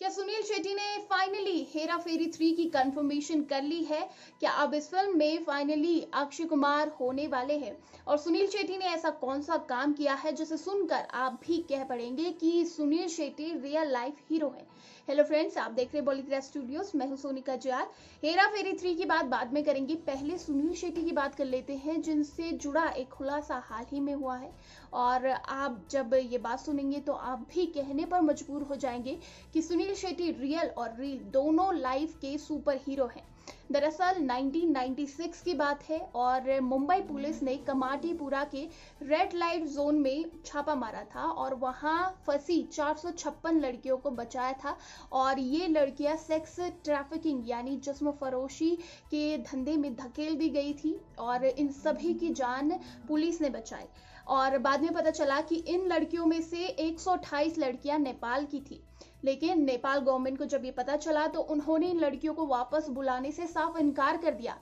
क्या सुनील शेट्टी ने finally Hera Pheri three की कंफर्मेशन कर ली है क्या अब इस फिल्म में फाइनली अक्षय कुमार होने वाले हैं और सुनील शेट्टी ने ऐसा कौन सा काम किया है जिसे सुनकर आप भी कह पड़ेंगे कि Sunil Shetty real life hero है हेलो फ्रेंड्स आप देख रहे बॉलीग्राफ स्टूडियोज मैं हूं सोनिका जयाल हेरा फेरी थ्री की बात बाद में करेंगे पहले सुनील शेट्टी की बात कर लेते हैं जिनसे जुड़ा एक खुलासा हाल ही में हुआ है और आप जब ये बात सुनेंगे तो आप भी कहने पर मजबूर हो जाएंगे कि सुनील अनिल शेट्टी रियल और रील दोनों लाइफ के सुपर हीरो हैं दरअसल 1996 की बात है और मुंबई पुलिस ने कमाटीपुरा के रेड लाइट जोन में छापा मारा था और वहां फंसी चार लड़कियों को बचाया था और ये लड़कियां सेक्स ट्रैफिकिंग यानी जिसम फरोशी के धंधे में धकेल दी गई थी और इन सभी की जान पुलिस ने बचाई और बाद में पता चला कि इन लड़कियों में से 128 लड़कियां नेपाल की थी लेकिन नेपाल गवर्नमेंट को जब ये पता चला तो उन्होंने इन लड़कियों को वापस बुलाने से साफ इनकार कर दिया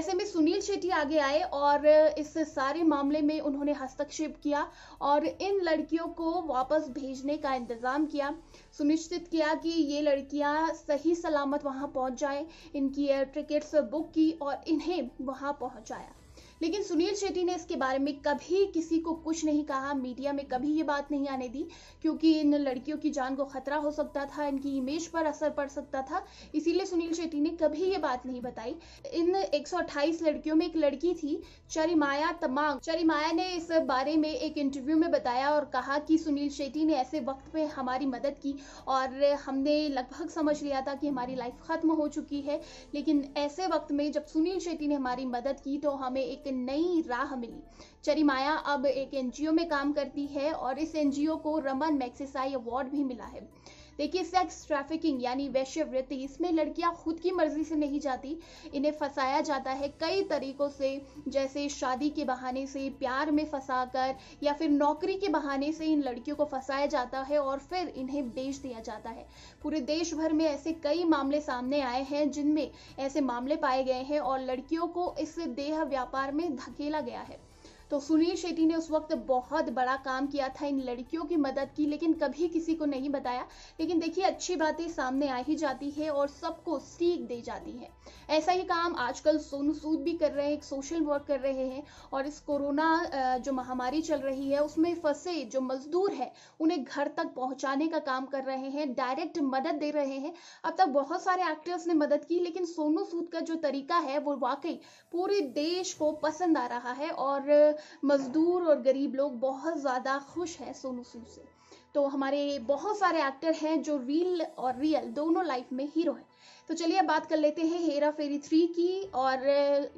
ऐसे में सुनील शेट्टी आगे आए और इस सारे मामले में उन्होंने हस्तक्षेप किया और इन लड़कियों को वापस भेजने का इंतजाम किया सुनिश्चित किया कि ये लड़कियां सही सलामत वहां पहुंच जाए इनकी एयर टिकट्स बुक की और इन्हें वहां पहुंचाया लेकिन सुनील शेट्टी ने इसके बारे में कभी किसी को कुछ नहीं कहा मीडिया में कभी ये बात नहीं आने दी क्योंकि इन लड़कियों की जान को खतरा हो सकता था इनकी इमेज पर असर पड़ सकता था इसीलिए सुनील शेट्टी ने कभी ये बात नहीं बताई इन एक लड़कियों में एक लड़की थी चरिमाया तमांग चरिमाया ने इस बारे में एक इंटरव्यू में बताया और कहा कि सुनील शेट्टी ने ऐसे वक्त में हमारी मदद की और हमने लगभग समझ लिया था कि हमारी लाइफ खत्म हो चुकी है लेकिन ऐसे वक्त में जब सुनील शेट्टी ने हमारी मदद की तो हमें एक नई राह मिली चरिमाया अब एक एनजीओ में काम करती है और इस एनजीओ को रमन मैक्सेसाई अवार्ड भी मिला है देखिए सेक्स ट्रैफिकिंग यानी वैश्यवृत्ति इसमें लड़कियां खुद की मर्जी से नहीं जाती इन्हें फंसाया जाता है कई तरीकों से जैसे शादी के बहाने से प्यार में फंसा कर या फिर नौकरी के बहाने से इन लड़कियों को फंसाया जाता है और फिर इन्हें बेच दिया जाता है पूरे देश भर में ऐसे कई मामले सामने आए हैं जिनमें ऐसे मामले पाए गए हैं और लड़कियों को इस देह व्यापार में धकेला गया है तो सुनील शेट्टी ने उस वक्त बहुत बड़ा काम किया था इन लड़कियों की मदद की लेकिन कभी किसी को नहीं बताया लेकिन देखिए अच्छी बातें सामने आ ही जाती है और सबको सीख दी जाती है ऐसा ही काम आजकल सोनू सूद भी कर रहे हैं एक सोशल वर्क कर रहे हैं और इस कोरोना जो महामारी चल रही है उसमें फंसे जो मजदूर है उन्हें घर तक पहुंचाने का काम कर रहे हैं डायरेक्ट मदद दे रहे हैं अब तक बहुत सारे एक्टर्स ने मदद की लेकिन सोनू सूद का जो तरीका है वो वाकई पूरे देश को पसंद आ रहा है और मज़दूर और गरीब लोग बहुत ज़्यादा खुश हैं सोनू सूद से तो हमारे बहुत सारे एक्टर हैं जो रील और रियल दोनों लाइफ में हीरो हैं तो चलिए अब बात कर लेते हैं हेरा फेरी थ्री की और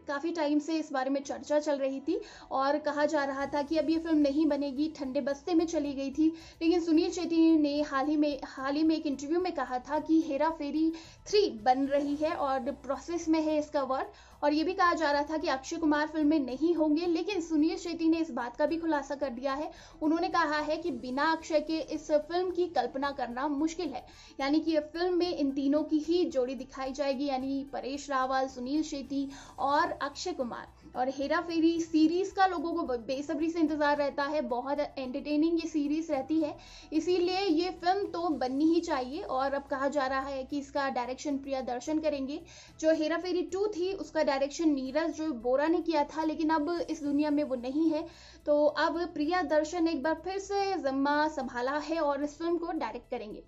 काफ़ी टाइम से इस बारे में चर्चा चल रही थी और कहा जा रहा था कि अब ये फिल्म नहीं बनेगी ठंडे बस्ते में चली गई थी लेकिन सुनील शेट्टी ने हाल ही में हाल ही में एक इंटरव्यू में कहा था कि हेरा फेरी थ्री बन रही है और प्रोसेस में है इसका वर्क और ये भी कहा जा रहा था कि अक्षय कुमार फिल्म में नहीं होंगे लेकिन सुनील शेट्टी ने इस बात का भी खुलासा कर दिया है उन्होंने कहा है कि बिना अक्षय के इस फिल्म की कल्पना करना मुश्किल है यानी कि फिल्म में इन तीनों की ही जोड़ी दिखाई जाएगी यानी परेश रावल सुनील शेट्टी और अक्षय कुमार और हेरा फेरी सीरीज का लोगों को बेसब्री से इंतजार रहता है बहुत एंटरटेनिंग ये सीरीज रहती है इसीलिए ये फिल्म तो बननी ही चाहिए और अब कहा जा रहा है कि इसका डायरेक्शन प्रिया दर्शन करेंगे जो हेरा फेरी टू थी उसका डायरेक्शन नीरज जो बोरा ने किया था लेकिन अब इस दुनिया में वो नहीं है तो अब प्रिया दर्शन एक बार फिर से जम्मा संभाला वाला है और इस फिल्म को डायरेक्ट करेंगे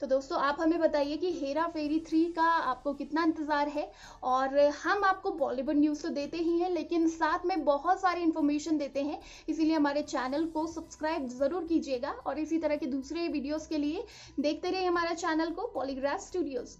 तो दोस्तों आप हमें बताइए कि हेरा फेरी थ्री का आपको कितना इंतज़ार है और हम आपको बॉलीवुड न्यूज़ तो देते ही हैं लेकिन साथ में बहुत सारी इन्फॉर्मेशन देते हैं इसीलिए हमारे चैनल को सब्सक्राइब ज़रूर कीजिएगा और इसी तरह के दूसरे वीडियोस के लिए देखते रहिए हमारा चैनल को पॉलीग्राफ स्टूडियोज़